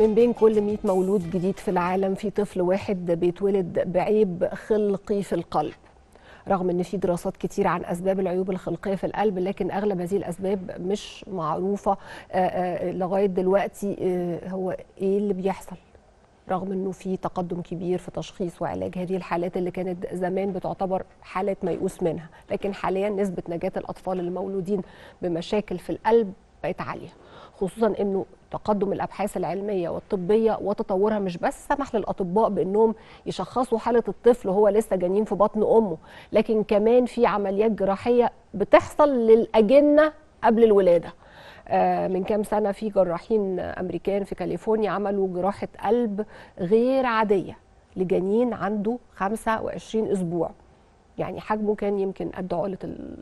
من بين كل 100 مولود جديد في العالم في طفل واحد بيتولد بعيب خلقي في القلب رغم ان في دراسات كتير عن اسباب العيوب الخلقيه في القلب لكن اغلب هذه الاسباب مش معروفه آه، آه، لغايه دلوقتي آه، هو ايه اللي بيحصل رغم انه في تقدم كبير في تشخيص وعلاج هذه الحالات اللي كانت زمان بتعتبر حالات ميؤوس منها لكن حاليا نسبه نجاه الاطفال المولودين بمشاكل في القلب بقت عاليه خصوصا انه تقدم الابحاث العلميه والطبيه وتطورها مش بس سمح للاطباء بانهم يشخصوا حاله الطفل وهو لسه جنين في بطن امه لكن كمان في عمليات جراحيه بتحصل للاجنه قبل الولاده آه، من كام سنه في جراحين امريكان في كاليفورنيا عملوا جراحه قلب غير عاديه لجنين عنده 25 اسبوع يعني حجمه كان يمكن قد عقله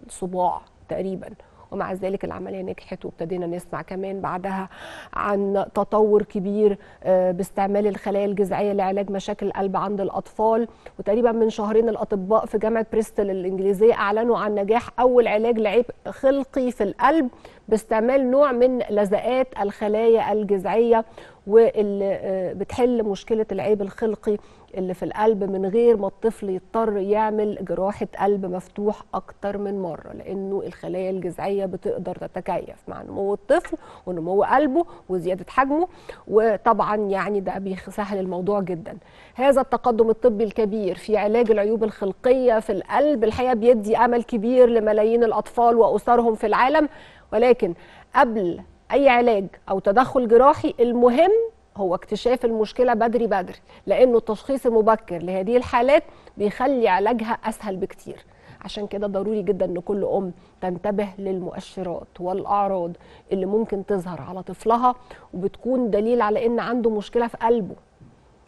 الصباع تقريبا ومع ذلك العمليه نجحت وابتدينا نسمع كمان بعدها عن تطور كبير آه، باستعمال الخلايا الجذعيه لعلاج مشاكل القلب عند الاطفال وتقريبا من شهرين الاطباء في جامعه بريستل الانجليزيه اعلنوا عن نجاح اول علاج لعيب خلقي في القلب باستعمال نوع من لزقات الخلايا الجذعيه واللي آه، بتحل مشكله العيب الخلقي اللي في القلب من غير ما الطفل يضطر يعمل جراحة قلب مفتوح أكتر من مرة لأنه الخلايا الجذعية بتقدر تتكيف مع نمو الطفل ونمو قلبه وزيادة حجمه وطبعا يعني ده بيسهل الموضوع جدا هذا التقدم الطبي الكبير في علاج العيوب الخلقية في القلب الحقيقة بيدي أمل كبير لملايين الأطفال وأسرهم في العالم ولكن قبل أي علاج أو تدخل جراحي المهم هو اكتشاف المشكله بدري بدري لانه التشخيص المبكر لهذه الحالات بيخلي علاجها اسهل بكتير عشان كده ضروري جدا ان كل ام تنتبه للمؤشرات والاعراض اللي ممكن تظهر على طفلها وبتكون دليل على ان عنده مشكله في قلبه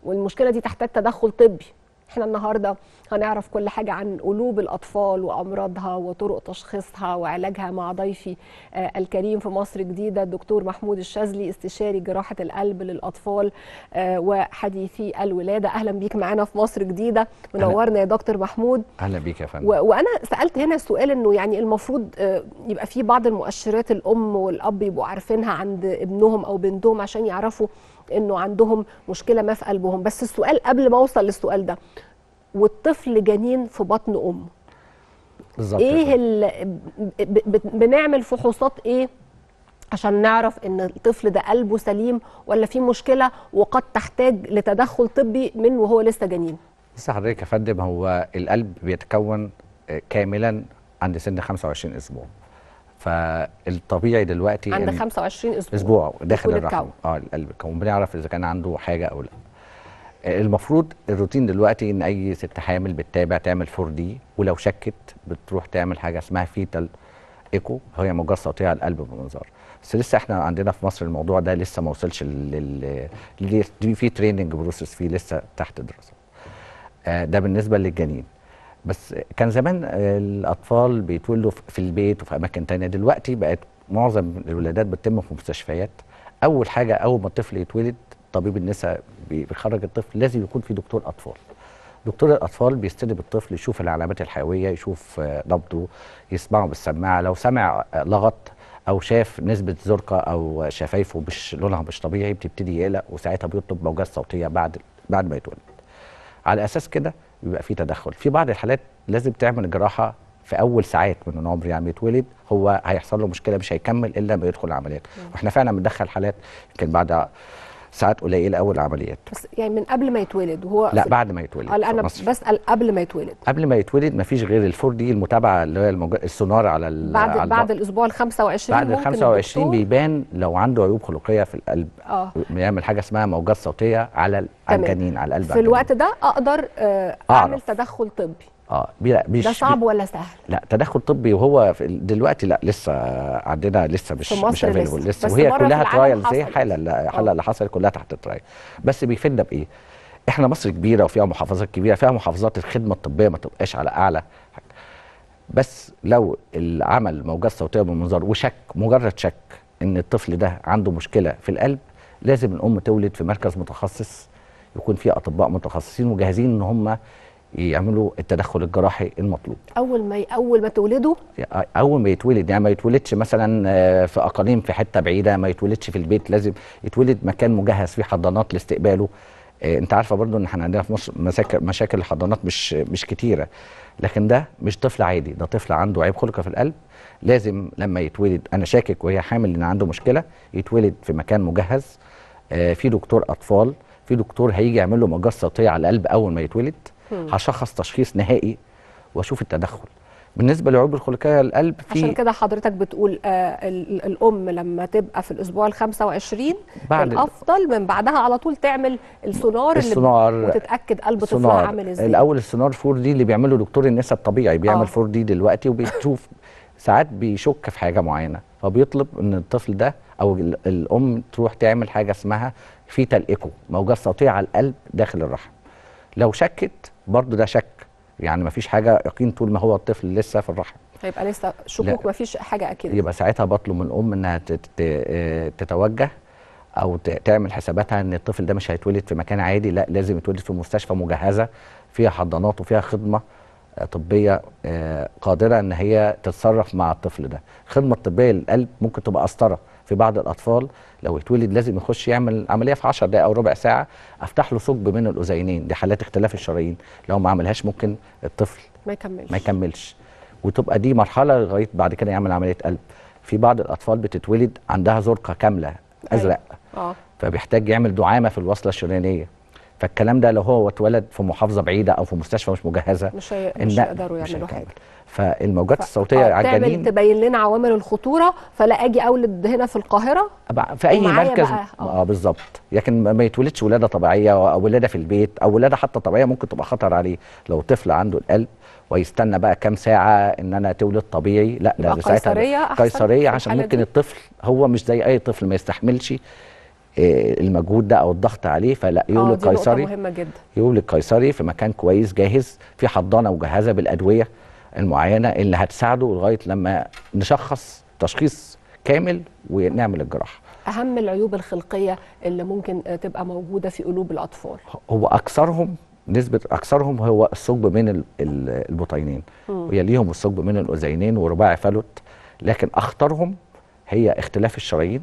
والمشكله دي تحتاج تدخل طبي احنا النهارده هنعرف كل حاجه عن قلوب الاطفال وامراضها وطرق تشخيصها وعلاجها مع ضيفي آه، الكريم في مصر جديده الدكتور محمود الشاذلي استشاري جراحه القلب للاطفال آه، وحديثي الولاده اهلا بيك معانا في مصر جديده منورنا يا دكتور محمود اهلا بيك يا فندم وانا سالت هنا سؤال انه يعني المفروض آه، يبقى في بعض المؤشرات الام والاب يبقوا عارفينها عند ابنهم او بنتهم عشان يعرفوا انه عندهم مشكله ما في قلبهم بس السؤال قبل ما اوصل للسؤال ده والطفل جنين في بطن امه بالظبط ايه بنعمل فحوصات ايه عشان نعرف ان الطفل ده قلبه سليم ولا في مشكله وقد تحتاج لتدخل طبي من وهو لسه جنين بس حضرتك يا فندم هو القلب بيتكون آه، كاملا عند سن 25 اسبوع فالطبيعي دلوقتي عند 25 اسبوع اسبوع داخل الرحم اه القلب كون بنعرف اذا كان عنده حاجه او لا المفروض الروتين دلوقتي ان اي ست حامل بتتابع تعمل 4 دي ولو شكت بتروح تعمل حاجه اسمها فيتال ايكو هي مجرد تقطيع على القلب بمنظار بس لسه احنا عندنا في مصر الموضوع ده لسه ما وصلش لل في تريننج بروسس فيه لسه تحت دراسه آه، ده بالنسبه للجنين بس كان زمان الاطفال بيتولدوا في البيت وفي اماكن تانية دلوقتي بقت معظم الولادات بتتم في مستشفيات اول حاجه اول ما الطفل يتولد طبيب النساء بيخرج الطفل لازم يكون في دكتور اطفال دكتور الاطفال بيستلم الطفل يشوف العلامات الحيويه يشوف نبضه آه، يسمعه بالسماعه لو سمع آه، لغط او شاف نسبه زرقه او شفايفه مش لونها مش طبيعي بتبتدي يقلق وساعتها بيطلب موجات صوتيه بعد بعد ما يتولد على اساس كده بيبقى في تدخل في بعض الحالات لازم تعمل جراحه في اول ساعات من العمر يعني يتولد هو هيحصل له مشكله مش هيكمل الا لما يدخل عمليات واحنا فعلا بندخل حالات يمكن بعد ساعات قليله قوي العمليات بس يعني من قبل ما يتولد وهو لا بعد ما يتولد انا بسال قبل ما يتولد قبل ما يتولد ما فيش غير الفور دي المتابعه اللي هي المج... السونار على بعد على بعد الاسبوع ال 25 بعد ال 25 بيبان لو عنده عيوب خلقيه في القلب اه بيعمل حاجه اسمها موجات صوتيه على الجنين على القلب في الوقت ده اقدر آه، اعمل أعرف. تدخل طبي اه مش ده صعب ولا سهل؟ لا تدخل طبي وهو دلوقتي لا لسه عندنا لسه مش مش لسه, لسه وهي كلها ترايل زي حاله الحاله اه. اللي حصلت كلها تحت الترايل بس بيفيدنا بايه؟ احنا مصر كبيره وفيها محافظات كبيره فيها محافظات الخدمه الطبيه ما تبقاش على اعلى بس لو العمل موجات صوتيه بالمنظار وشك مجرد شك ان الطفل ده عنده مشكله في القلب لازم الام تولد في مركز متخصص يكون فيه اطباء متخصصين وجاهزين ان هم يعملوا التدخل الجراحي المطلوب اول ما اول ما تولده اول ما يتولد يعني ما يتولدش مثلا آه، في اقاليم في حته بعيده ما يتولدش في البيت لازم يتولد مكان مجهز فيه حضانات لاستقباله آه، انت عارفه برضو ان احنا عندنا في مصر مشاكل الحضانات مش مش كتيره لكن ده مش طفل عادي ده طفل عنده عيب خلقه في القلب لازم لما يتولد انا شاكك وهي حامل ان عنده مشكله يتولد في مكان مجهز آه، في دكتور اطفال في دكتور هيجي يعمل له مجصه صوتيه على القلب اول ما يتولد هشخص تشخيص نهائي واشوف التدخل بالنسبه لعيوب الخلقيه القلب في عشان كده حضرتك بتقول آه الام لما تبقى في الاسبوع ال 25 بعد الافضل من بعدها على طول تعمل السونار السونار اللي وتتاكد قلب طفلها عامل ازاي الاول السونار 4 دي اللي بيعمله دكتور النساء الطبيعي بيعمل 4 آه. دي دلوقتي وبتشوف ساعات بيشك في حاجه معينه فبيطلب ان الطفل ده او الام تروح تعمل حاجه اسمها فيتال ايكو موجات صوتيه على القلب داخل الرحم لو شكت برضه ده شك يعني ما فيش حاجه يقين طول ما هو الطفل لسه في الرحم هيبقى لسه شكوك ما فيش حاجه اكيد يبقى ساعتها بطلب من الام انها تتوجه او تعمل حساباتها ان الطفل ده مش هيتولد في مكان عادي لا لازم يتولد في مستشفى مجهزه فيها حضانات وفيها خدمه آه، طبيه آه، قادره ان هي تتصرف مع الطفل ده الخدمه الطبيه للقلب ممكن تبقى قسطره في بعض الاطفال لو اتولد لازم يخش يعمل عمليه في 10 دقائق او ربع ساعه افتح له ثقب من الاذينين دي حالات اختلاف الشرايين لو ما عملهاش ممكن الطفل ما يكملش ما يكملش وتبقى دي مرحله لغايه بعد كده يعمل عمليه قلب في بعض الاطفال بتتولد عندها زرقه كامله ازرق أيوة. اه فبيحتاج يعمل دعامه في الوصله الشريانيه فالكلام ده لو هو اتولد في محافظه بعيده او في مستشفى مش مجهزه مش, هيقدروا يعملوا حاجه فالموجات ف... الصوتيه على الجنين تبين لنا عوامل الخطوره فلا اجي اولد هنا في القاهره في اي مركز بقى. اه, آه، بالظبط لكن ما يتولدش ولاده طبيعيه او ولاده في البيت او ولاده حتى طبيعيه ممكن تبقى خطر عليه لو طفل عنده القلب ويستنى بقى كام ساعه ان انا تولد طبيعي لا ده ساعتها قيصريه قيصريه عشان ممكن الطفل هو مش زي اي طفل ما يستحملش آه، المجهود ده او الضغط عليه فلا يقول آه، القيصري مهمه جدا يولد القيصري في مكان كويس جاهز في حضانه مجهزه بالادويه المعينه اللي هتساعده لغايه لما نشخص تشخيص كامل ونعمل الجراحه اهم العيوب الخلقيه اللي ممكن آه، تبقى موجوده في قلوب الاطفال هو اكثرهم نسبة أكثرهم هو الثقب من البطينين ويليهم الثقب من الأذينين ورباع فالوت لكن أخطرهم هي اختلاف الشرايين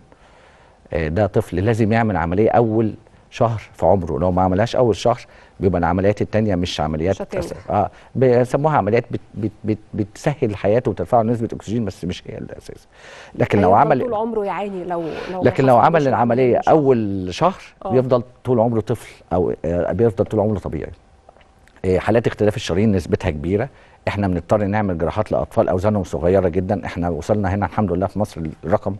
آه، ده طفل لازم يعمل عمليه اول شهر في عمره لو ما عملهاش اول شهر بيبقى العمليات التانية مش عمليات اه بيسموها عمليات بت بت بت بتسهل حياته وترفعه نسبه اكسجين بس مش هي الاساس لكن لو عمل طول عمره يعاني لو, لو لكن لو عمل العمليه شهر. اول شهر أوه. بيفضل طول عمره طفل او آه، بيفضل طول عمره طبيعي آه، حالات اختلاف الشرايين نسبتها كبيره احنا بنضطر نعمل جراحات لاطفال اوزانهم صغيره جدا احنا وصلنا هنا الحمد لله في مصر الرقم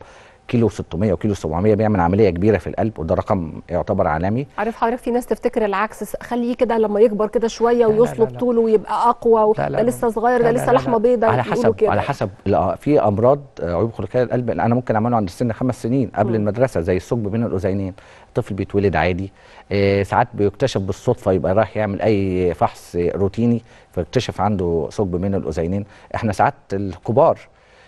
كيلو 600 وكيلو 700 بيعمل عمليه كبيره في القلب وده رقم يعتبر عالمي عارف حضرتك في ناس تفتكر العكس خليه كده لما يكبر كده شويه ويصلب طوله ويبقى اقوى ده لسه صغير ده لسه لحمه بيضاء على حسب كده. على حسب آه، في امراض عيوب خلقيه القلب انا ممكن اعمله عند سن خمس سنين قبل م. المدرسه زي الثقب بين الاذينين الطفل بيتولد عادي إيه ساعات بيكتشف بالصدفه يبقى رايح يعمل اي فحص روتيني فيكتشف عنده ثقب بين الاذينين احنا ساعات الكبار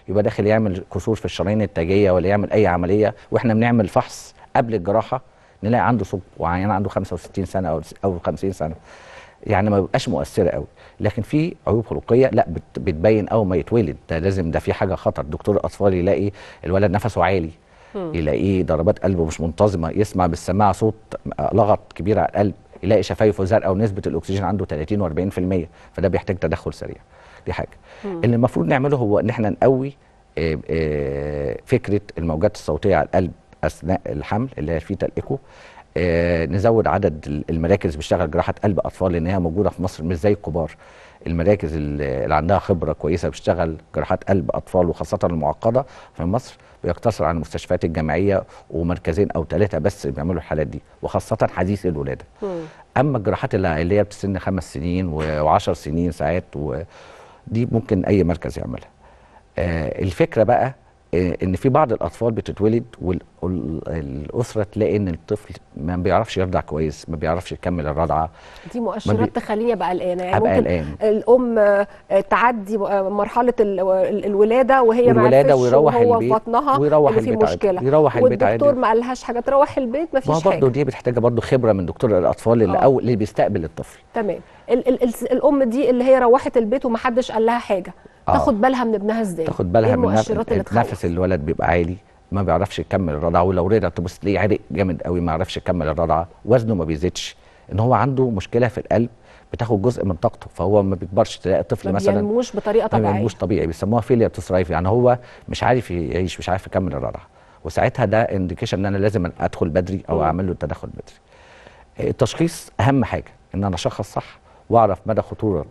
يبقى داخل يعمل كسور في الشرايين التاجيه ولا يعمل اي عمليه واحنا بنعمل فحص قبل الجراحه نلاقي عنده ثقب وعيان عنده 65 سنه او او 50 سنه يعني ما بيبقاش مؤثره قوي لكن في عيوب خلقيه لا بتبين اول ما يتولد ده لازم ده في حاجه خطر دكتور الاطفال يلاقي الولد نفسه عالي يلاقيه ضربات قلبه مش منتظمه يسمع بالسماعه صوت لغط كبير على القلب يلاقي شفايفه زرقاء ونسبه الاكسجين عنده 30 و40% فده بيحتاج تدخل سريع دي حاجه مم. اللي المفروض نعمله هو ان احنا نقوي آه، آه، فكره الموجات الصوتيه على القلب اثناء الحمل اللي هي فيتال ايكو آه، نزود عدد المراكز بتشتغل جراحه قلب اطفال لان هي موجوده في مصر مش زي الكبار المراكز اللي عندها خبره كويسه بتشتغل جراحات قلب اطفال وخاصه المعقده في مصر بيقتصر على المستشفيات الجامعيه ومركزين او ثلاثه بس بيعملوا الحالات دي وخاصه حديث الولاده. مم. اما الجراحات اللي هي بتسن خمس سنين و10 سنين ساعات و... دي ممكن اي مركز يعملها آه، الفكره بقى آه، ان في بعض الاطفال بتتولد الاسره تلاقي ان الطفل ما بيعرفش يرضع كويس ما بيعرفش يكمل الرضعه دي مؤشرات بي... تخليني بقى قلقانه يعني ممكن قلقان. الام آه، تعدي آه، مرحله الولاده وهي ما الولاده ويروح البيت بطنها ويروح اللي البيت مشكله يروح البيت عادي والدكتور ما قالهاش حاجه تروح البيت ما فيش حاجه برضه دي بتحتاج برضه خبره من دكتور الاطفال اللي, آه. أو اللي بيستقبل الطفل تمام ال ال ال الام دي اللي هي روحت البيت ومحدش قال لها حاجه تاخد بالها من ابنها ازاي تاخد بالها إيه من نفس الولد بيبقى عالي ما بيعرفش يكمل الرضعه ولو رضع تبص تلاقيه عرق جامد قوي ما يعرفش يكمل الرضعه وزنه ما بيزيدش ان هو عنده مشكله في القلب بتاخد جزء من طاقته فهو ما بيكبرش تلاقي الطفل مثلا ما بينموش بطريقه طبيعيه ما بينموش طبيعي بيسموها فيليا تسرايف يعني هو مش عارف يعيش مش عارف يكمل الرضعه وساعتها ده انديكيشن ان انا لازم ادخل بدري او اعمل له التدخل بدري التشخيص اهم حاجه ان انا اشخص صح واعرف مدى خطوره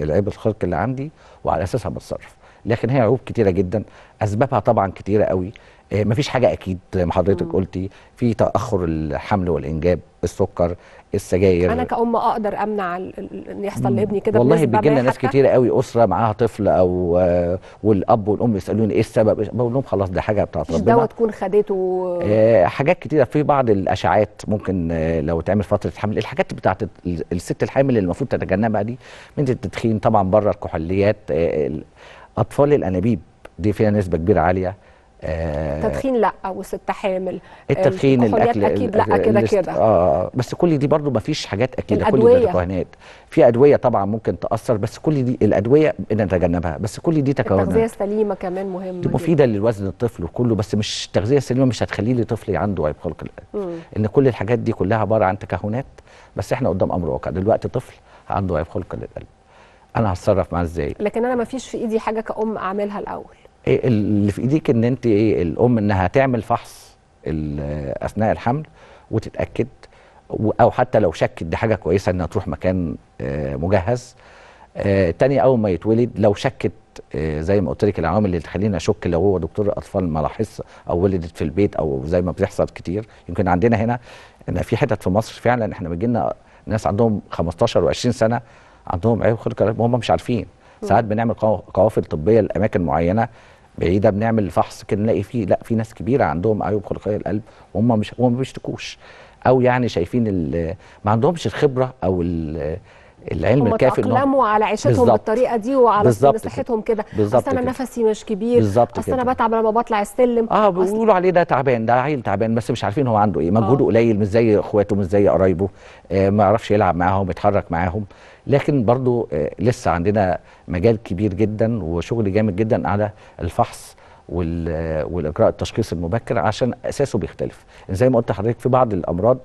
العيب الخلق اللي عندي وعلى اساسها بتصرف لكن هي عيوب كتيره جدا اسبابها طبعا كتيره قوي آه، مفيش حاجه اكيد حضرتك قلتي في تاخر الحمل والانجاب السكر السجاير انا كأم اقدر امنع ان يحصل لابني كده والله بيجي لنا ناس كتير قوي اسره معاها طفل او آه، والاب والام يسالوني ايه السبب بقول لهم خلاص ده حاجه بتاعت ربنا دواء تكون خدته آه، حاجات كتيره في بعض الاشعاعات ممكن لو تعمل فتره حمل الحاجات بتاعت الست الحامل اللي المفروض تتجنبها دي من التدخين طبعا بره الكحوليات اطفال الانابيب دي فيها نسبه كبيره عاليه آه، التدخين لا ست حامل التدخين الاكل اكيد لا كده كده آه،, آه،, اه بس كل دي برضو ما فيش حاجات اكيد كل دي تكهنات في ادويه طبعا ممكن تاثر بس كل دي الادويه بنتجنبها بس كل دي تكهنات التغذيه السليمه كمان مهمه دي مفيده للوزن الطفل وكله بس مش التغذيه السليمه مش هتخلي لي طفلي عنده عيب خلق ان كل الحاجات دي كلها عباره عن تكهنات بس احنا قدام امر واقع دلوقتي طفل عنده عيب خلق للقلب انا هتصرف معاه ازاي لكن انا ما فيش في ايدي حاجه كأم اعملها الاول إيه اللي في ايديك ان انت ايه الام انها تعمل فحص اثناء الحمل وتتاكد او حتى لو شكت دي حاجه كويسه انها تروح مكان آه، مجهز آه، تاني اول ما يتولد لو شكت آه، زي ما قلت لك العوامل اللي تخلينا اشك لو هو دكتور اطفال ما لاحظ او ولدت في البيت او زي ما بتحصل كتير يمكن عندنا هنا ان في حتت في مصر فعلا احنا بيجي لنا ناس عندهم 15 و20 سنه عندهم عيب خلق هم مش عارفين ساعات بنعمل قوافل طبيه لاماكن معينه بعيده بنعمل فحص كده نلاقي فيه لا في ناس كبيره عندهم عيوب خلقيه القلب وهم مش هم ما بيشتكوش او يعني شايفين ما عندهمش الخبره او العلم الكافي ان هم على عيشتهم بالطريقه دي وعلى صحتهم كده اصل انا نفسي مش كبير اصل انا بتعب لما بطلع السلم اه بيقولوا عليه ده تعبان ده عيل تعبان بس مش عارفين هو عنده ايه مجهوده آه. قليل مش زي اخواته مش زي قرايبه آه ما يعرفش يلعب معاهم يتحرك معاهم لكن برضو آه لسه عندنا مجال كبير جدا وشغل جامد جدا على الفحص آه، والاجراء التشخيص المبكر عشان اساسه بيختلف زي ما قلت لحضرتك في بعض الامراض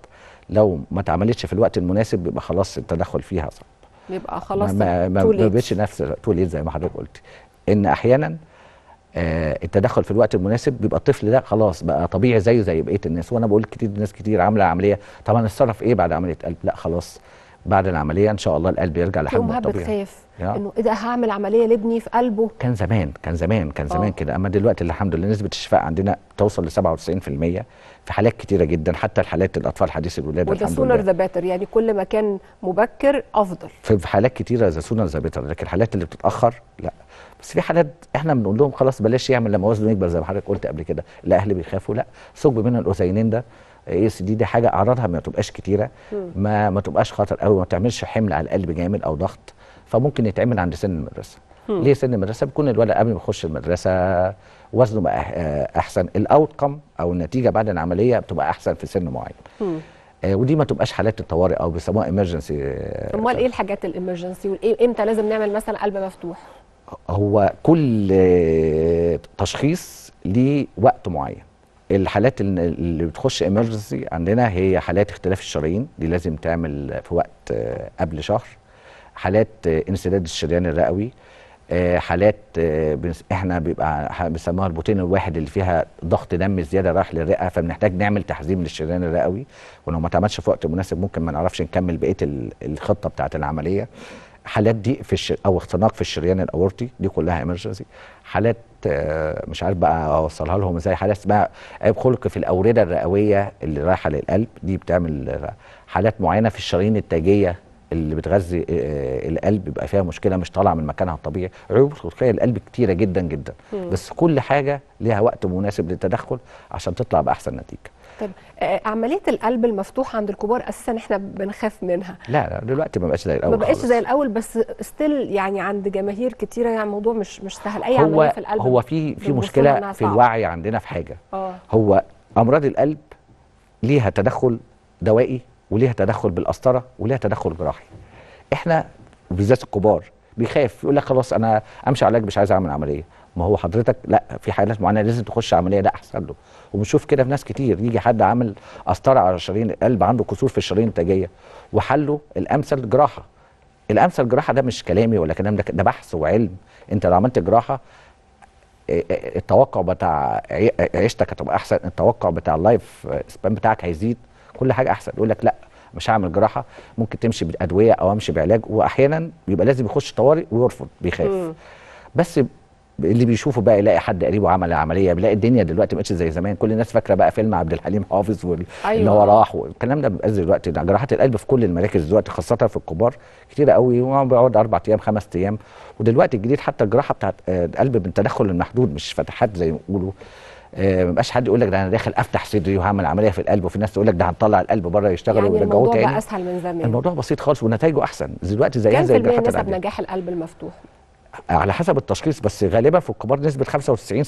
لو ما اتعملتش في الوقت المناسب بيبقى خلاص التدخل فيها صعب بيبقى خلاص ما ما بيبقاش نفس طول زي ما حضرتك قلت ان احيانا آه التدخل في الوقت المناسب بيبقى الطفل ده خلاص بقى طبيعي زيه زي بقيه الناس وانا بقول كتير ناس كتير عامله عمليه طب اتصرف ايه بعد عمليه قلب لا خلاص بعد العمليه ان شاء الله القلب يرجع لحجمه الطبيعي بتخاف انه ايه ده هعمل عمليه لابني في قلبه كان زمان كان زمان كان زمان آه. كده اما دلوقتي الحمد لله نسبه الشفاء عندنا توصل ل 97% في حالات كتيره جدا حتى الحالات الاطفال حديث الولاده وذا سونر ذا باتر يعني كل ما كان مبكر افضل في حالات كتيره ذا سونر ذا باتر لكن الحالات اللي بتتاخر لا بس في حالات احنا بنقول لهم خلاص بلاش يعمل لما وزنه يكبر زي ما حضرتك قلت قبل كده الاهل بيخافوا لا ثقب من الاذينين ده اي اس دي دي حاجه اعراضها ما تبقاش كتيره ما ما تبقاش خطر قوي ما تعملش حمل على القلب جامد او ضغط فممكن يتعمل عند سن المدرسه ليه سن المدرسه بيكون الولد قبل ما يخش المدرسه وزنه بقى آه، احسن الاوتكم او النتيجه بعد العمليه بتبقى احسن في سن معين آه ودي ما تبقاش حالات الطوارئ او بيسموها ايمرجنسي آه، امال ايه الحاجات الامرجنسي امتى لازم نعمل مثلا قلب مفتوح هو كل آه، تشخيص ليه وقت معين الحالات اللي بتخش ايمرجنسي عندنا هي حالات اختلاف الشرايين دي لازم تعمل في وقت آه، قبل شهر حالات آه، انسداد الشريان الرئوي آه، حالات احنا بيبقى بنسميها البوتين الواحد اللي فيها ضغط دم زياده رايح للرئه فبنحتاج نعمل تحزيم للشريان الرئوي ولو ما اتعملش في وقت مناسب ممكن ما نعرفش نكمل بقيه الخطه بتاعه العمليه حالات ضيق في الش... او اختناق في الشريان الاورطي دي كلها ايمرجنسي حالات آه، مش عارف بقى اوصلها لهم ازاي حاجه اسمها عيب خلق في الاورده الرئويه اللي رايحه للقلب دي بتعمل حالات معينه في الشرايين التاجيه اللي بتغذي آه، القلب بيبقى فيها مشكله مش طالعه من مكانها الطبيعي عيوب خلقيه القلب كتيره جدا جدا بس كل حاجه ليها وقت مناسب للتدخل عشان تطلع باحسن نتيجه طيب آه، آه، عمليه القلب المفتوح عند الكبار اساسا احنا بنخاف منها لا لا دلوقتي ما بقاش زي الاول ما بقاش زي الاول بس ستيل يعني عند جماهير كتيره يعني الموضوع مش مش سهل اي عمليه في القلب هو في في مشكله في الوعي عندنا في حاجه أوه. هو امراض القلب ليها تدخل دوائي وليها تدخل بالقسطره وليها تدخل جراحي احنا بالذات الكبار بيخاف يقول لك خلاص انا امشي علاج مش عايز اعمل عمليه ما هو حضرتك لا في حاجه ناس معينه لازم تخش عمليه ده احسن له وبنشوف كده في ناس كتير يجي حد عامل قسطره على شرايين القلب عنده كسور في الشرايين التاجيه وحله الامثل جراحه الامثل جراحه ده مش كلامي ولا كلام ده ده بحث وعلم انت لو عملت جراحه آه، آه، التوقع بتاع عيشتك هتبقى احسن التوقع بتاع اللايف آه، سبان بتاعك هيزيد كل حاجه احسن يقول لك لا مش هعمل جراحه ممكن تمشي بالادويه او امشي بعلاج واحيانا بيبقى لازم يخش طوارئ ويرفض بيخاف بس اللي بيشوفه بقى يلاقي حد قريبه عمل عمليه بيلاقي الدنيا دلوقتي مبقتش زي زمان كل الناس فاكره بقى فيلم عبد الحليم حافظ وان أيوة. هو راح والكلام ده بيبقى دلوقتي جراحات القلب في كل المراكز دلوقتي خاصه في الكبار كتير قوي وبيقعد اربع ايام خمس ايام ودلوقتي الجديد حتى الجراحه بتاعت آه، القلب بالتدخل المحدود مش فتحات زي ما بيقولوا آه، ما بقاش حد يقول لك ده انا داخل افتح صدري وهعمل عمليه في القلب وفي ناس تقول لك ده هنطلع القلب بره يشتغل يعني ويرجعوه تاني الموضوع بقى اسهل من زمان الموضوع بسيط خالص ونتائجه احسن دلوقتي زيها زي الجراحات كام نسب نجاح القلب المفتوح على حسب التشخيص بس غالبا في الكبار نسبه 95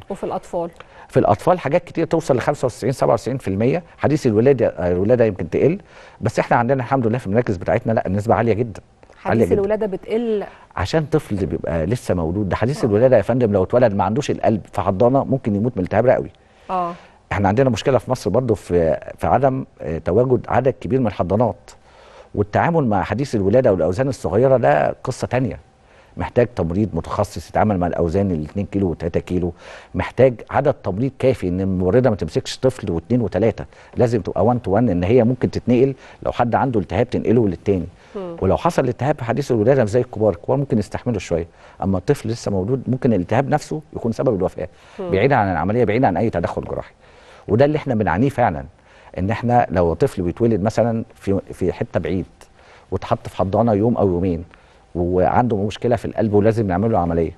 97% وفي الاطفال في الاطفال حاجات كتير توصل ل 95 97% حديث الولاده آه، الولاده يمكن تقل بس احنا عندنا الحمد لله في المراكز بتاعتنا لا النسبه عاليه جدا حديث الولاده بتقل عشان طفل بيبقى لسه مولود ده حديث آه. الولاده يا فندم لو اتولد ما عندوش القلب في حضانه ممكن يموت من التهاب رئوي اه احنا عندنا مشكله في مصر برضه في في عدم آه، تواجد عدد كبير من الحضانات والتعامل مع حديث الولاده والاوزان الصغيره ده قصه ثانيه محتاج تمريض متخصص يتعامل مع الاوزان ال 2 كيلو و3 كيلو محتاج عدد تمريض كافي ان الممرضه ما تمسكش طفل واثنين وثلاثه لازم تبقى 1 تو 1 ان هي ممكن تتنقل لو حد عنده التهاب تنقله للتاني ولو حصل التهاب في حديث الولاده زي الكبار الكبار ممكن يستحملوا شويه اما الطفل لسه مولود ممكن الالتهاب نفسه يكون سبب الوفاه بعيدا عن العمليه بعيدا عن اي تدخل جراحي وده اللي احنا بنعانيه فعلا ان احنا لو طفل بيتولد مثلا في في حته بعيد واتحط في حضانه يوم او يومين وعنده مشكله في القلب ولازم يعملوا عمليه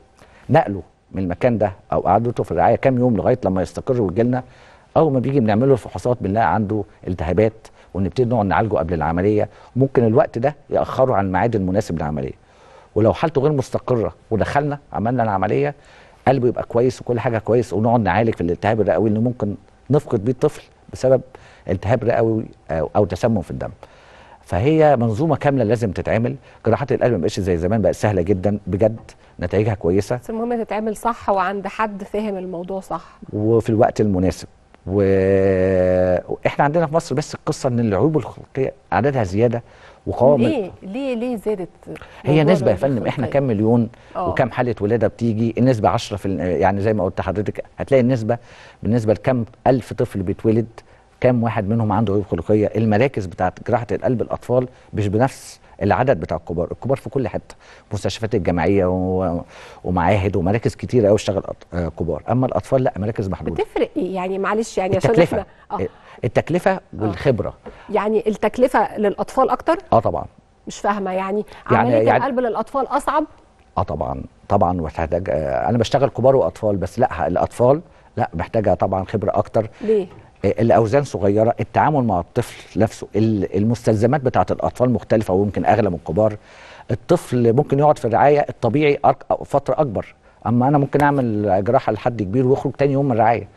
نقله من المكان ده او قعدته في الرعايه كام يوم لغايه لما يستقر ويجي لنا اول ما بيجي بنعمل له الفحوصات بنلاقي عنده التهابات ونبتدي نقعد نعالجه قبل العمليه ممكن الوقت ده ياخره عن الميعاد المناسب للعمليه ولو حالته غير مستقره ودخلنا عملنا العمليه قلبه يبقى كويس وكل حاجه كويس ونقعد نعالج في الالتهاب الرئوي اللي ممكن نفقد بيه الطفل بسبب التهاب رئوي او تسمم في الدم فهي منظومه كامله لازم تتعمل جراحات القلب ما زي زمان بقت سهله جدا بجد نتائجها كويسه بس المهم تتعمل صح وعند حد فاهم الموضوع صح وفي الوقت المناسب واحنا عندنا في مصر بس القصه ان العيوب الخلقيه عددها زياده وقوام ليه ليه ليه زادت هي نسبه يا فندم احنا كام مليون أوه. وكام حاله ولاده بتيجي النسبه 10 في يعني زي ما قلت حضرتك هتلاقي النسبه بالنسبه لكام الف طفل بيتولد كام واحد منهم عنده عيوب خلقيه المراكز بتاعه جراحه القلب الاطفال مش بنفس العدد بتاع الكبار الكبار في كل حته مستشفيات الجامعيه ومعاهد ومراكز كتيره قوي اشتغل آه، كبار اما الاطفال لا مراكز محدوده بتفرق إيه؟ يعني معلش يعني التكلفة. عشان احنا آه. التكلفه آه. والخبره يعني التكلفه للاطفال اكتر اه طبعا مش فاهمه يعني, يعني عمليه يعني... القلب للاطفال اصعب اه طبعا طبعا وتحتاج انا بشتغل كبار واطفال بس لا الاطفال لا محتاجه طبعا خبره اكتر ليه الاوزان صغيره التعامل مع الطفل نفسه المستلزمات بتاعه الاطفال مختلفه ويمكن اغلى من الكبار الطفل ممكن يقعد في الرعايه الطبيعي فتره اكبر اما انا ممكن اعمل جراحه لحد كبير ويخرج تاني يوم من الرعايه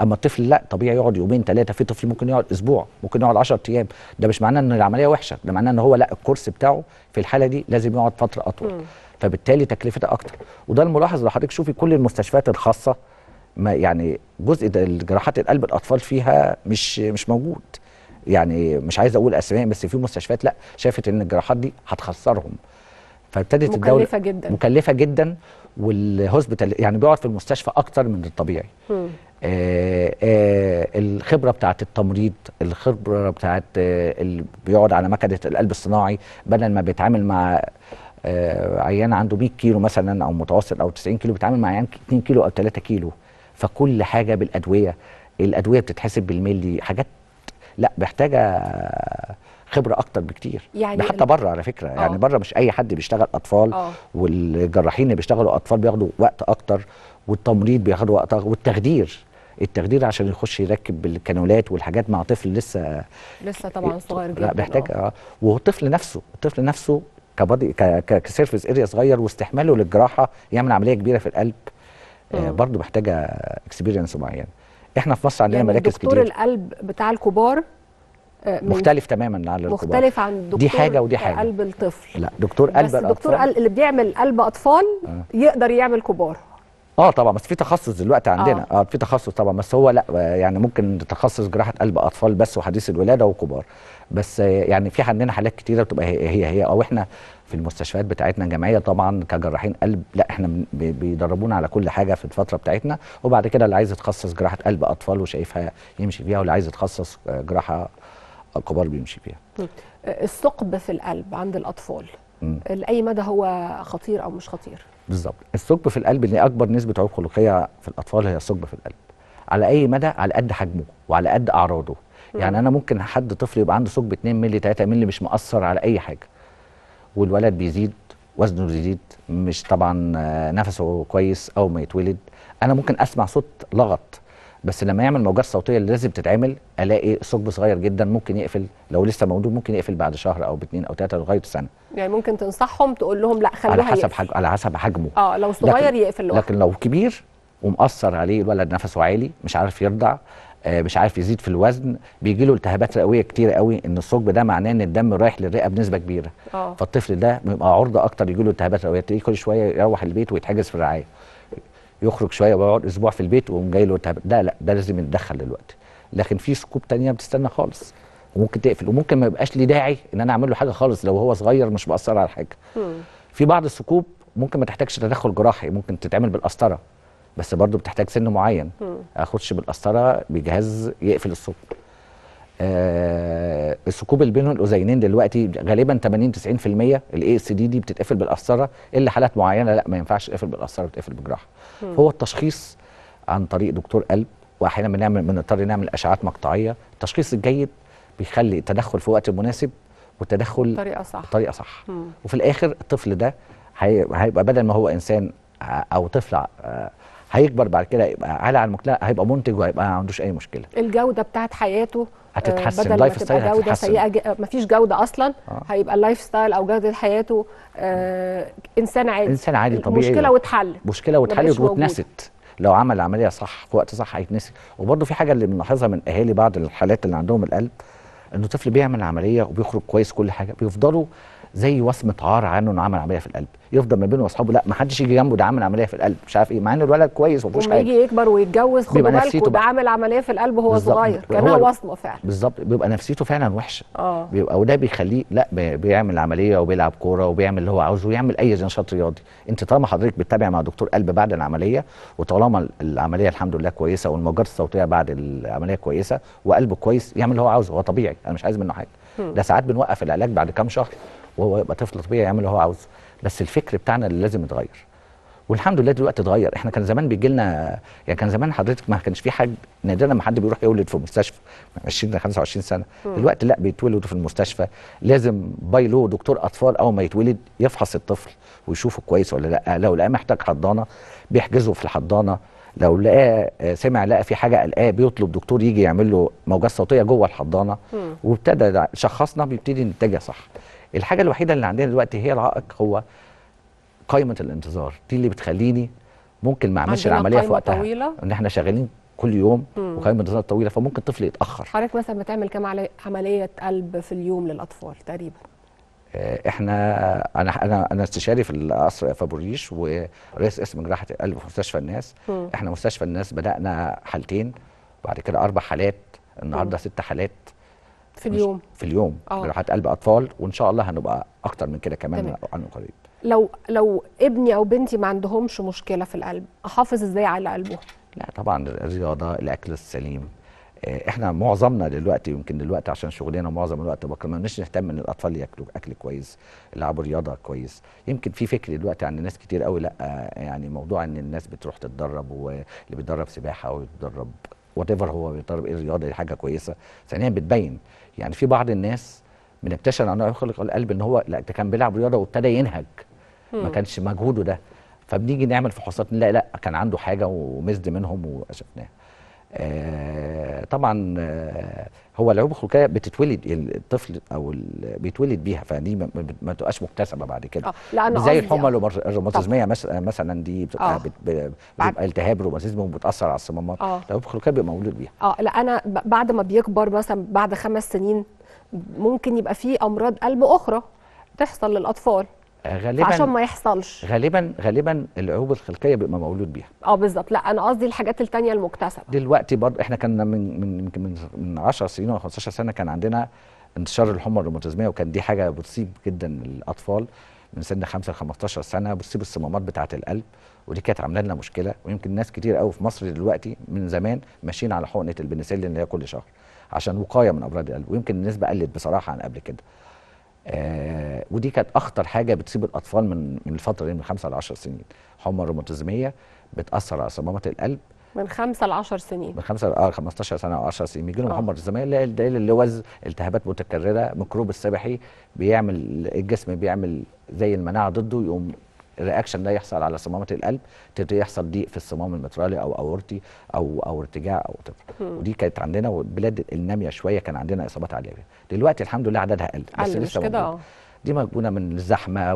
اما الطفل لا طبيعي يقعد يومين ثلاثه في طفل ممكن يقعد اسبوع ممكن يقعد 10 ايام ده مش معناه ان العمليه وحشه ده معناه ان هو لا الكورس بتاعه في الحاله دي لازم يقعد فتره اطول م. فبالتالي تكلفته اكتر وده الملاحظ لو حضرتك شوفي كل المستشفيات الخاصه ما يعني جزء جراحات القلب الاطفال فيها مش مش موجود يعني مش عايز اقول اسماء بس في مستشفيات لا شافت ان الجراحات دي هتخسرهم فابتدت الدوله مكلفه جدا مكلفه جدا والهوسبيتال يعني بيقعد في المستشفى اكتر من الطبيعي آآ آآ آه، آه، الخبره بتاعه التمريض الخبره بتاعه آه، اللي بيقعد على مكنه القلب الصناعي بدل ما بيتعامل مع عيان عنده 100 كيلو مثلا او متوسط او 90 كيلو بيتعامل مع عيان 2 كيلو او 3 كيلو فكل حاجه بالادويه الادويه بتتحسب بالملي حاجات لا محتاجه خبره اكتر بكتير يعني حتى بره على فكره أوه. يعني آه. بره مش اي حد بيشتغل اطفال أوه. والجراحين اللي بيشتغلوا اطفال بياخدوا وقت اكتر والتمريض بياخد وقت والتخدير التخدير عشان يخش يركب الكانولات والحاجات مع طفل لسه لسه طبعا صغير جدا لا محتاج آه. اه والطفل نفسه الطفل نفسه كبادي كسيرفيس اريا صغير واستحماله للجراحه يعمل عمليه كبيره في القلب آه، برضو محتاجه اكسبيرينس معين احنا في مصر عندنا يعني مراكز كتير دكتور القلب بتاع الكبار آه، مختلف تماما عن الكبار مختلف عن دكتور دي حاجه ودي حاجه قلب الطفل لا دكتور قلب بس الأطفال. دكتور اللي بيعمل قلب اطفال آه. يقدر يعمل كبار اه طبعا بس في تخصص دلوقتي عندنا اه, آه في تخصص طبعا بس هو لا آه، يعني ممكن تخصص جراحه قلب اطفال بس وحديث الولاده وكبار بس يعني في عندنا حالات كتيره بتبقى هي هي, هي او احنا في المستشفيات بتاعتنا الجامعيه طبعا كجراحين قلب لا احنا بيدربونا على كل حاجه في الفتره بتاعتنا وبعد كده اللي عايز يتخصص جراحه قلب اطفال وشايفها يمشي فيها واللي عايز يتخصص جراحه كبار بيمشي فيها. طيب، الثقب في القلب عند الاطفال لاي مدى هو خطير او مش خطير؟ بالظبط الثقب في القلب اللي اكبر نسبه عيوب خلقيه في الاطفال هي الثقب في القلب. على اي مدى على قد حجمه وعلى قد اعراضه يعني انا ممكن حد طفل يبقى عنده ثقب 2 مللي 3 مللي مش مأثر على اي حاجه والولد بيزيد وزنه بيزيد مش طبعا آه، نفسه كويس اول ما يتولد انا ممكن اسمع صوت لغط بس لما يعمل موجات صوتيه اللي لازم تتعمل الاقي ثقب صغير جدا ممكن يقفل لو لسه موجود ممكن يقفل بعد شهر او باثنين او ثلاثه لغايه سنه يعني ممكن تنصحهم تقول لهم لا خلوها على حسب حج... على حسب حجمه اه لو صغير لكن... يقفل لكن لو كبير ومأثر عليه الولد نفسه عالي مش عارف يرضع آه، مش عارف يزيد في الوزن بيجي له التهابات رئويه كتير قوي ان الثقب ده معناه ان الدم رايح للرئه بنسبه كبيره أوه. فالطفل ده بيبقى عرضه اكتر يجي له التهابات رئويه تلاقيه كل شويه يروح البيت ويتحجز في الرعايه يخرج شويه ويقعد اسبوع في البيت ويقوم جاي له التهابات لا لا ده لازم يتدخل دلوقتي لكن في ثقوب تانية بتستنى خالص وممكن تقفل وممكن ما يبقاش لي داعي ان انا اعمل له حاجه خالص لو هو صغير مش مأثر على حاجه في بعض الثقوب ممكن ما تحتاجش تدخل جراحي ممكن تتعمل بالقسطره بس برضو بتحتاج سن معين اخدش بالقسطره بجهاز يقفل الصوت آه الثقوب اللي بين الاذينين دلوقتي غالبا 80 90% الاي اس دي دي بتتقفل بالقسطره الا حالات معينه لا ما ينفعش تقفل بالقسطره بتقفل بالجراحه هو التشخيص عن طريق دكتور قلب واحيانا بنعمل بنضطر نعمل اشعاعات مقطعيه التشخيص الجيد بيخلي التدخل في وقت مناسب والتدخل بطريقه صح بطريقه صح مم. وفي الاخر الطفل ده هيبقى بدل ما هو انسان او طفل آه، هيكبر بعد كده يبقى عالي على المجتمع هيبقى منتج وهيبقى ما عندوش اي مشكله الجوده بتاعت حياته آه، هتتحسن اللايف ستايل جوده هتتحسن. سيئه ج... مفيش جوده اصلا آه. هيبقى اللايف ستايل او جوده حياته آه انسان عادي انسان عادي طبيعي مشكله واتحلت مشكله واتحلت واتنست لو عمل العمليه صح في وقت صح هيتنسي وبرده في حاجه اللي بنلاحظها من اهالي بعض الحالات اللي عندهم القلب انه طفل بيعمل عمليه وبيخرج كويس كل حاجه بيفضلوا زي وصمه عار عنه انه عمل عمليه في القلب يفضل ما بينه واصحابه لا ما حدش يجي جنبه ده عامل عمليه في القلب مش عارف ايه مع ان الولد كويس وما فيهوش حاجه يجي يكبر ويتجوز خد بالك ده عامل عمليه في القلب وهو صغير كانها وصمه فعلا بالظبط بيبقى نفسيته فعلا وحشه اه بيبقى وده بيخليه لا بيعمل عمليه وبيلعب كوره وبيعمل اللي هو عاوزه ويعمل اي نشاط رياضي انت طالما حضرتك بتتابع مع دكتور قلب بعد العمليه وطالما العمليه الحمد لله كويسه والموجات الصوتيه بعد العمليه كويسه وقلبه كويس يعمل اللي هو عاوزه هو طبيعي انا مش عايز منه حاجه ده ساعات بنوقف العلاج بعد كام شهر وهو يبقى طفل طبيعي يعمل اللي هو عاوزه بس الفكر بتاعنا اللي لازم يتغير والحمد لله دلوقتي اتغير احنا كان زمان بيجي لنا يعني كان زمان حضرتك ما كانش في حاجه نادرا ما حد بيروح يولد في مستشفى 20 ل 25 سنه م. دلوقتي لا بيتولدوا في المستشفى لازم باي لو دكتور اطفال اول ما يتولد يفحص الطفل ويشوفه كويس ولا لا لو لقاه محتاج حضانه بيحجزه في الحضانه لو لقاه آه، سمع لقى في حاجه قلقاه بيطلب دكتور يجي يعمل له موجات صوتيه جوه الحضانه وابتدى شخصنا بيبتدي نتجه صح الحاجه الوحيده اللي عندنا دلوقتي هي العائق هو قائمه الانتظار دي اللي بتخليني ممكن ما اعملش العمليه في وقتها طويلة. ان احنا شغالين كل يوم وقائمه الانتظار طويله فممكن الطفل يتاخر حضرتك مثلا بتعمل كام عمليه قلب في اليوم للاطفال تقريبا آه، احنا انا انا انا استشاري في القصر في ابو الريش ورئيس قسم جراحه القلب في مستشفى الناس م. احنا مستشفى الناس بدانا حالتين بعد كده اربع حالات النهارده ست حالات في اليوم في اليوم جراحات آه. قلب اطفال وان شاء الله هنبقى اكتر من كده كمان عن قريب لو لو ابني او بنتي ما عندهمش مشكله في القلب احافظ ازاي على قلبه لا طبعا الرياضه الاكل السليم آه، احنا معظمنا دلوقتي يمكن دلوقتي عشان شغلنا معظم الوقت بكره ما بنش نهتم ان الاطفال ياكلوا اكل كويس يلعبوا رياضه كويس يمكن في فكر دلوقتي عند ناس كتير قوي لا آه، يعني موضوع ان الناس بتروح تتدرب واللي بيتدرب سباحه او بيتدرب وات ايفر هو بيتدرب ايه الرياضه دي حاجه كويسه ثانيا بتبين يعني في بعض الناس بنبتشر انه يخلق القلب ان هو لا ده كان بيلعب رياضه وابتدى ينهج ما كانش مجهوده ده فبنيجي نعمل فحوصات نلاقي لا كان عنده حاجه ومزد منهم وشفناها آه، طبعا آه، هو العيوب الخلقيه بتتولد الطفل او بيتولد بيها فدي ما بتبقاش مكتسبه بعد كده آه زي الحمى آه، الروماتيزميه مثلا دي بتبقى, بتبقى التهاب روماتيزم وبتاثر على الصمامات العيوب الخلقيه بيبقى مولود بيها اه لا انا بعد ما بيكبر مثلا بعد خمس سنين ممكن يبقى فيه امراض قلب اخرى تحصل للاطفال غالبا عشان ما يحصلش غالبا غالبا العيوب الخلقيه بيبقى مولود بيها اه بالظبط لا انا قصدي الحاجات الثانيه المكتسبه دلوقتي برضه احنا كنا من من يمكن من من 10 سنين ولا 15 سنه كان عندنا انتشار الحمى الروماتيزميه وكان دي حاجه بتصيب جدا الاطفال من سن 5 ل 15 سنه بتصيب الصمامات بتاعه القلب ودي كانت عامله لنا مشكله ويمكن ناس كتير قوي في مصر دلوقتي من زمان ماشيين على حقنه البنسلين اللي هي كل شهر عشان وقايه من امراض القلب ويمكن النسبه قلت بصراحه عن قبل كده آه ودي كانت اخطر حاجه بتصيب الاطفال من من الفتره دي من 5 ل 10 سنين حمى روماتيزميه بتاثر على صمامه القلب من 5 ل 10 سنين من 5 اه 15 سنه او 10 سنين بيجي لهم آه. حمى روماتيزميه اللي هي الدليل اللوز التهابات متكرره ميكروب السبحي بيعمل الجسم بيعمل زي المناعه ضده يقوم الرياكشن ده يحصل على صمامه القلب تبتدي يحصل ضيق في الصمام المترالي او اورتي او او ارتجاع او طفل ودي كانت عندنا والبلاد الناميه شويه كان عندنا اصابات عاليه بيها دلوقتي الحمد لله عددها قل بس لسه كده دي مجبونه من الزحمه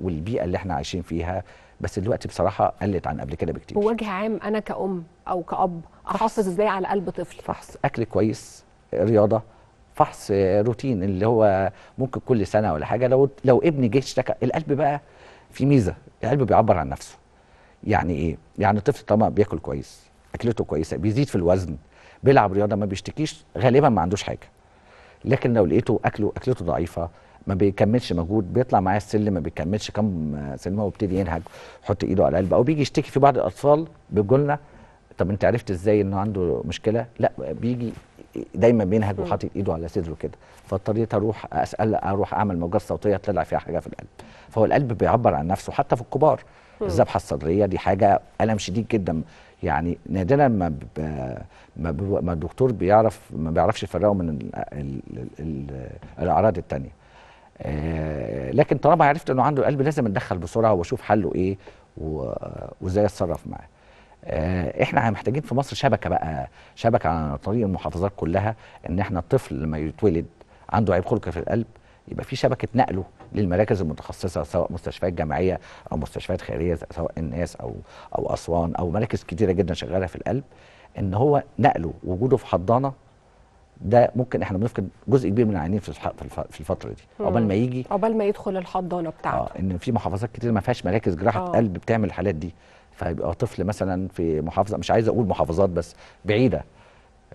والبيئه اللي احنا عايشين فيها بس دلوقتي بصراحه قلت عن قبل كده بكتير بوجه عام انا كأم او كأب احافظ ازاي على قلب طفل فحص اكل كويس رياضه فحص آه، روتين اللي هو ممكن كل سنه ولا حاجه لو لو ابني جه اشتكى القلب بقى في ميزه العلم بيعبر عن نفسه يعني ايه يعني الطفل طالما بياكل كويس اكلته كويسه بيزيد في الوزن بيلعب رياضه ما بيشتكيش غالبا ما عندوش حاجه لكن لو لقيته اكله اكلته ضعيفه ما بيكملش مجهود بيطلع معاه السلم ما بيكملش كم سلمه ويبتدي ينهج يحط ايده على قلبه او بيجي يشتكي في بعض الاطفال بيقول لنا طب انت عرفت ازاي انه عنده مشكله لا بيجي دايما بينهج وحاطط ايده على صدره كده فاضطريت اروح اسال اروح اعمل موجات صوتيه طلع فيها حاجه في القلب فهو القلب بيعبر عن نفسه حتى في الكبار الذبحه الصدريه دي حاجه الم شديد جدا يعني نادرا ما ما, ما الدكتور بيعرف ما بيعرفش يفرقه من الـ الـ الـ الاعراض الثانيه آه، لكن طالما عرفت انه عنده قلب لازم اتدخل بسرعه واشوف حله ايه وازاي اتصرف معاه آه، احنا محتاجين في مصر شبكه بقى شبكه على طريق المحافظات كلها ان احنا الطفل لما يتولد عنده عيب خلقي في القلب يبقى في شبكه نقله للمراكز المتخصصه سواء مستشفيات جامعيه او مستشفيات خيريه سواء الناس او او اسوان او مراكز كتيره جدا شغاله في القلب ان هو نقله وجوده في حضانه ده ممكن احنا بنفقد جزء كبير من العينين في في الفتره دي عقبال ما يجي عقبال ما يدخل الحضانه بتاعته اه ان في محافظات كتير ما فيهاش مراكز جراحه آه. قلب بتعمل الحالات دي فيبقى طفل مثلا في محافظه مش عايز اقول محافظات بس بعيده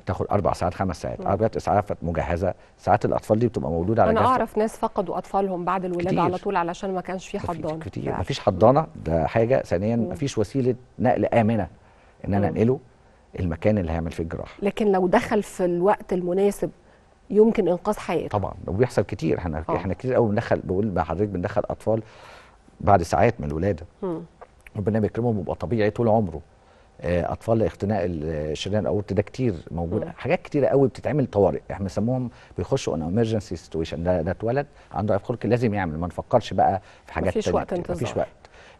تاخد اربع ساعات خمس ساعات أه، عربيات اسعاف مجهزه ساعات الاطفال دي بتبقى موجوده على انا اعرف ناس فقدوا اطفالهم بعد الولاده كتير. على طول علشان ما كانش في حضانه كتير ما فيش حضانه ده حاجه ثانيا ما فيش وسيله نقل امنه ان انا انقله المكان اللي هيعمل فيه الجراحه لكن لو دخل في الوقت المناسب يمكن انقاذ حياته طبعا وبيحصل كتير احنا آه. احنا كتير قوي بندخل بقول مع حضرتك بندخل اطفال بعد ساعات من الولاده مم. ربنا بيكرمهم وبيبقى طبيعي طول عمره آه، اطفال اختناق الشريان آه، الاورط ده كتير موجود مم. حاجات كتيره قوي بتتعمل طوارئ احنا بنسموهم بيخشوا ان امرجنسي سيتويشن ده, ده اتولد عنده افكار لازم يعمل ما نفكرش بقى في حاجات مفيش تانية وقت انتظار مفيش وقت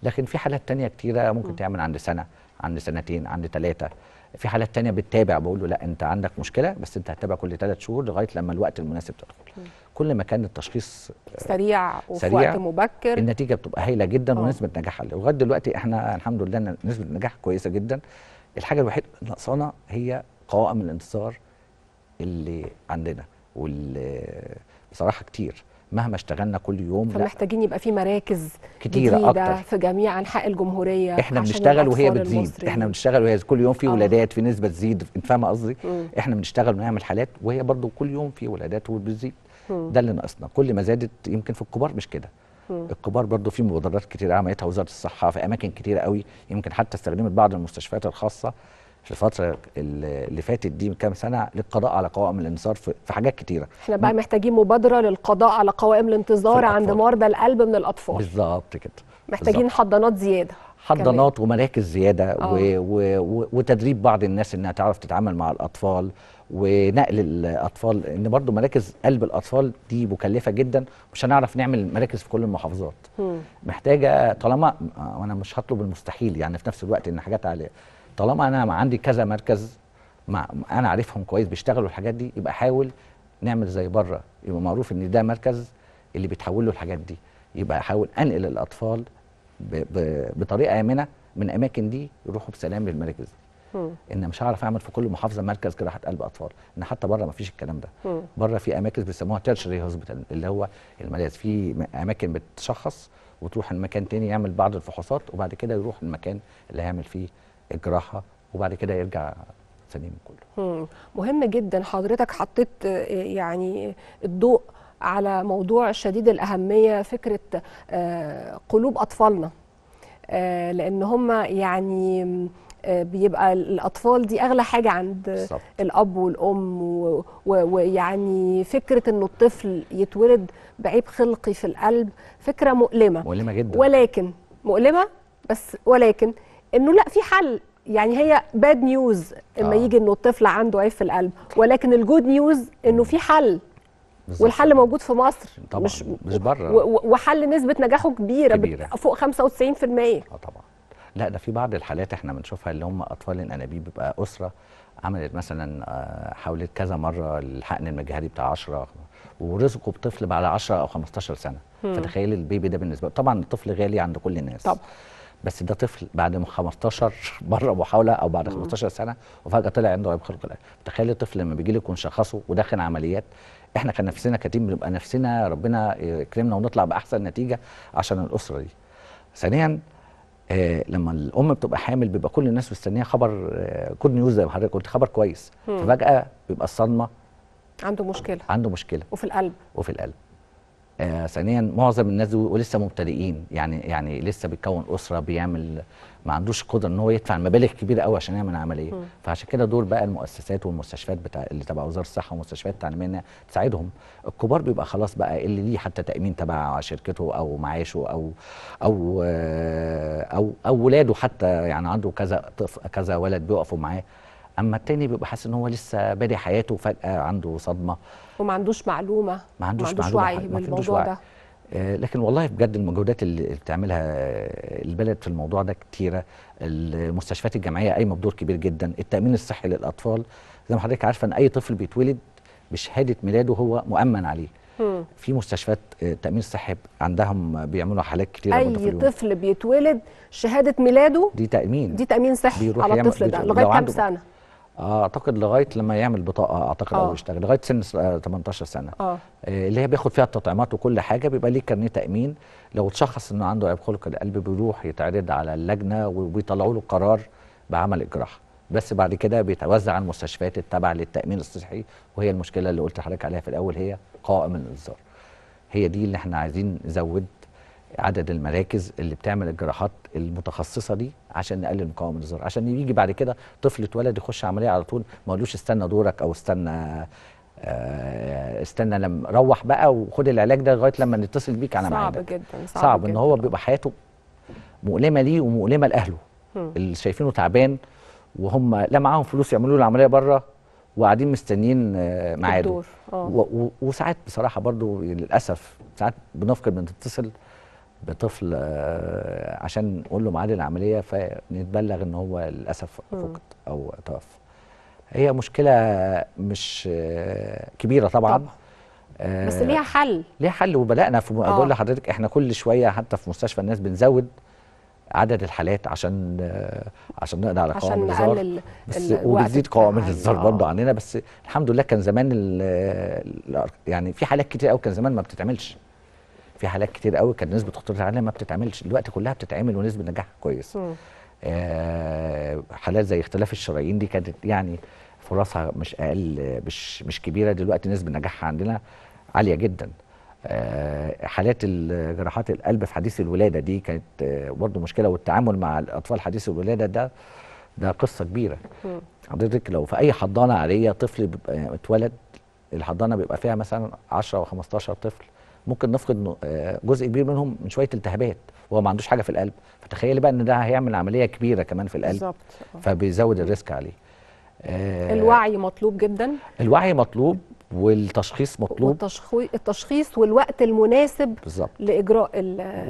لكن في حالات تانية كتيره ممكن مم. تعمل عند سنه عند سنتين عند ثلاثه في حالات تانية بتتابع بقول له لا انت عندك مشكله بس انت هتتابع كل ثلاث شهور لغايه لما الوقت المناسب تدخل كل ما كان التشخيص آه، سريع وفي سريع وقت مبكر النتيجه بتبقى هايله جدا أوه. ونسبه نجاح عاليه لغايه دلوقتي احنا الحمد لله ان نسبه النجاح كويسه جدا الحاجه الوحيده اللي ناقصانا هي قوائم الانتصار اللي عندنا واللي بصراحه كتير مهما اشتغلنا كل يوم فمحتاجين يبقى في مراكز كتيرة أكتر في جميع أنحاء الجمهورية احنا بنشتغل وهي بتزيد المصري. احنا بنشتغل وهي كل يوم في آه. ولادات في نسبة تزيد انت فاهمة قصدي احنا بنشتغل ونعمل حالات وهي برضو كل يوم في ولادات وبتزيد ده اللي ناقصنا كل ما زادت يمكن في الكبار مش كده الكبار برضو في مبادرات كتير عملتها وزاره الصحه في اماكن كتير قوي يمكن حتى استخدمت بعض المستشفيات الخاصه في الفتره اللي فاتت دي من كام سنه للقضاء على قوائم الانتظار في حاجات كتيره احنا بقى محتاجين مبادره للقضاء على قوائم الانتظار عند مرضى القلب من الاطفال بالظبط كده محتاجين بالزبط. حضانات زياده حضانات ومراكز زياده آه. و... و... وتدريب بعض الناس انها تعرف تتعامل مع الاطفال ونقل الاطفال ان برضو مراكز قلب الاطفال دي مكلفه جدا مش هنعرف نعمل مراكز في كل المحافظات م. محتاجه طالما آه، انا مش هطلب المستحيل يعني في نفس الوقت ان حاجات عاليه طالما انا ما عندي كذا مركز مع انا عارفهم كويس بيشتغلوا الحاجات دي يبقى حاول نعمل زي بره يبقى معروف ان ده مركز اللي بيتحول له الحاجات دي يبقى حاول انقل الاطفال ب ب بطريقه امنه من الاماكن دي يروحوا بسلام للمراكز دي ان مش هعرف اعمل في كل محافظه مركز جراحه قلب اطفال ان حتى بره ما فيش الكلام ده بره في اماكن بيسموها تيرشري هوسبيتال اللي هو المراكز في اماكن بتشخص وتروح المكان تاني يعمل بعض الفحوصات وبعد كده يروح المكان اللي هيعمل فيه الجراحه وبعد كده يرجع سليم كله مهم جدا حضرتك حطيت آه، يعني الضوء على موضوع شديد الأهمية فكرة آه، قلوب أطفالنا آه، لأن هم يعني بيبقى الأطفال دي أغلى حاجة عند صبت. الأب والأم ويعني فكرة ان الطفل يتولد بعيب خلقي في القلب فكرة مؤلمة مؤلمة جدا ولكن مؤلمة بس ولكن انه لا في حل يعني هي باد نيوز اما آه. يجي انه الطفل عنده عيب في القلب ولكن الجود نيوز انه في حل بالزبط. والحل موجود في مصر طبعا مش مش بره وحل نسبه نجاحه كبيره, كبيرة. فوق 95% اه طبعا لا ده في بعض الحالات احنا بنشوفها اللي هم اطفال الانابيب بيبقى اسره عملت مثلا آه، حاولت كذا مره الحقن المجهري بتاع 10 ورزقوا بطفل بعد 10 او 15 سنه فتخيل البيبي ده بالنسبه طبعا الطفل غالي عند كل الناس طبعا بس ده طفل بعد 15 مره محاوله او بعد 15 سنه وفجاه طلع عنده عيب خلق الادب تخيل الطفل لما بيجي لك ونشخصه وداخل عمليات احنا كان نفسنا كتيم بنبقى نفسنا ربنا يكرمنا ونطلع باحسن نتيجه عشان الاسره دي ثانيا آه لما الام بتبقى حامل بيبقى كل الناس مستنيه خبر آه كود نيوز زي ما حضرتك قلت خبر كويس فجاه بيبقى الصدمه عنده مشكله عنده مشكله وفي القلب وفي القلب آه ثانيا معظم الناس دول ولسه مبتدئين يعني يعني لسه بيكون اسره بيعمل ما عندوش قدره ان هو يدفع مبالغ كبيره قوي عشان يعمل عمليه م. فعشان كده دول بقى المؤسسات والمستشفيات بتاع اللي تبع وزاره الصحه والمستشفيات التعليميه تساعدهم الكبار بيبقى خلاص بقى اللي ليه حتى تامين تبع شركته او معاشه او او آه، او او ولاده حتى يعني عنده كذا طفل كذا ولد بيقفوا معاه اما التاني بيبقى حاسس ان هو لسه بادئ حياته وفجاه عنده صدمه وما عندوش معلومه ما عندوش, ما عندوش وعي بالموضوع ده آه، لكن والله بجد المجهودات اللي بتعملها آه، البلد في الموضوع ده كتيره المستشفيات الجامعيه قايمه بدور كبير جدا التامين الصحي للاطفال زي ما حضرتك عارفه ان اي طفل بيتولد بشهاده ميلاده هو مؤمن عليه في مستشفيات آه، تامين الصحي عندهم بيعملوا حالات كتير اي طفل بيتولد شهاده ميلاده دي تامين دي تامين صحي على الطفل ده لغايه كام سنه اعتقد لغايه لما يعمل بطاقه اعتقد أوه. او آه. يشتغل لغايه سن 18 آه، سنه أوه. آه، اللي هي بياخد فيها التطعيمات وكل حاجه بيبقى ليه كارنيه تامين لو اتشخص انه عنده عيب خلق القلب بيروح يتعرض على اللجنه وبيطلعوا له قرار بعمل الجراحه بس بعد كده بيتوزع على المستشفيات التابعه للتامين الصحي وهي المشكله اللي قلت لحضرتك عليها في الاول هي قائم الانذار هي دي اللي احنا عايزين نزود عدد المراكز اللي بتعمل الجراحات المتخصصه دي عشان نقلل مقاومه الزراعه عشان يجي بعد كده طفل اتولد يخش عمليه على طول ما قالوش استنى دورك او استنى آه، استنى لما روح بقى وخد العلاج ده لغايه لما نتصل بيك على ميعادك صعب جدا صعب, صعب جداً. ان هو بيبقى حياته مؤلمه ليه ومؤلمه لاهله اللي شايفينه تعبان وهم لا معاهم فلوس يعملوا له العمليه بره وقاعدين مستنيين آه، ميعاده آه. وساعات بصراحه برضو للاسف ساعات بنفقد بنتصل بطفل آه، عشان نقول له ميعاد العمليه فنتبلغ ان هو للاسف فقد او توفى. هي مشكله مش آه، كبيره طبعا طبعا آه، بس ليها حل ليها حل وبدانا في بقول لحضرتك احنا كل شويه حتى في مستشفى الناس بنزود عدد الحالات عشان عشان نقضي على قوائم الزار بس وبتزيد قوائم الزار برضه عننا بس الحمد لله كان زمان يعني في حالات كتير قوي كان زمان ما بتتعملش في حالات كتير قوي كان نسبه خطوره العالم ما بتتعملش دلوقتي كلها بتتعمل ونسبه نجاحها كويس آه حالات زي اختلاف الشرايين دي كانت يعني فرصها مش اقل مش مش كبيره دلوقتي نسبه نجاحها عندنا عاليه جدا آه، حالات جراحات القلب في حديث الولاده دي كانت آه، برضه مشكله والتعامل مع الاطفال حديث الولاده ده ده قصه كبيره حضرتك لو في اي حضانه عاديه طفل بيبقى اتولد الحضانه بيبقى فيها مثلا 10 و15 طفل ممكن نفقد آه، جزء كبير منهم من شويه التهابات وهو ما عندوش حاجه في القلب فتخيلي بقى ان ده هيعمل عمليه كبيره كمان في القلب بالظبط فبيزود الريسك عليه آه، الوعي مطلوب جدا الوعي مطلوب والتشخيص مطلوب التشخيص والوقت المناسب بالزبط. لاجراء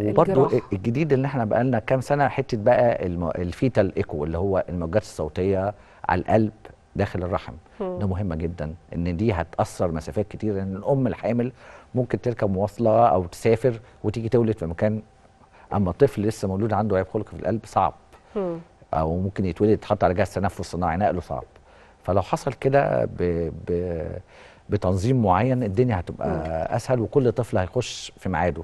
وبرده الجديد اللي احنا بقى لنا كام سنه حته بقى الفيتال ايكو اللي هو الموجات الصوتيه على القلب داخل الرحم م. ده مهمه جدا ان دي هتاثر مسافات كتير ان الام الحامل ممكن تركب مواصله او تسافر وتيجي تولد في مكان اما طفل لسه مولود عنده عيب خلق في القلب صعب او ممكن يتولد يتحط على جهاز تنفس صناعي نقله صعب فلو حصل كده ب... ب... بتنظيم معين الدنيا هتبقى اسهل وكل طفل هيخش في ميعاده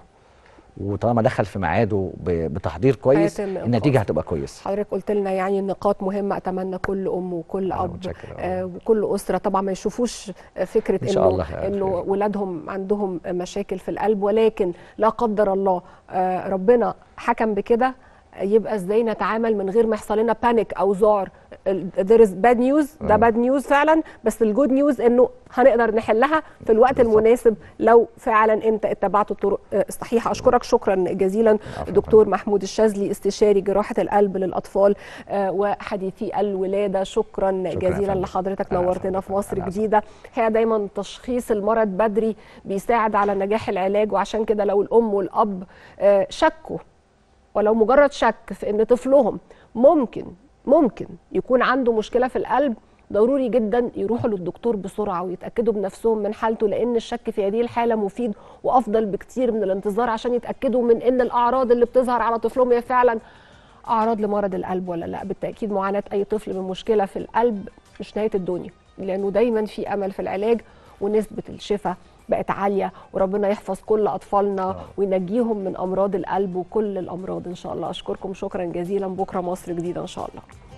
وطالما دخل في ميعاده بتحضير كويس النتيجه هتبقى كويس حضرتك قلت لنا يعني النقاط مهمه اتمنى كل ام وكل اب آه وكل اسره طبعا ما يشوفوش فكره إن شاء انه انه ولادهم عندهم مشاكل في القلب ولكن لا قدر الله آه ربنا حكم بكده يبقى ازاي نتعامل من غير ما يحصل لنا بانيك او ذعر there is bad news ده باد نيوز فعلا بس الجود نيوز انه هنقدر نحلها في الوقت المناسب لو فعلا انت اتبعت الطرق آه، الصحيحه اشكرك شكرا جزيلا دكتور محمود الشاذلي استشاري جراحه القلب للاطفال آه، وحديثي الولاده شكرا, شكرا جزيلا لحضرتك نورتنا في مصر جديده هي دايما تشخيص المرض بدري بيساعد على نجاح العلاج وعشان كده لو الام والاب آه، شكوا ولو مجرد شك في ان طفلهم ممكن ممكن يكون عنده مشكله في القلب ضروري جدا يروحوا للدكتور بسرعه ويتاكدوا بنفسهم من حالته لان الشك في هذه الحاله مفيد وافضل بكتير من الانتظار عشان يتاكدوا من ان الاعراض اللي بتظهر على طفلهم هي فعلا اعراض لمرض القلب ولا لا بالتاكيد معاناه اي طفل من مشكله في القلب مش نهايه الدنيا لانه دايما في امل في العلاج ونسبه الشفاء بقت عاليه وربنا يحفظ كل اطفالنا آه. وينجيهم من امراض القلب وكل الامراض ان شاء الله اشكركم شكرا جزيلا بكره مصر جديده ان شاء الله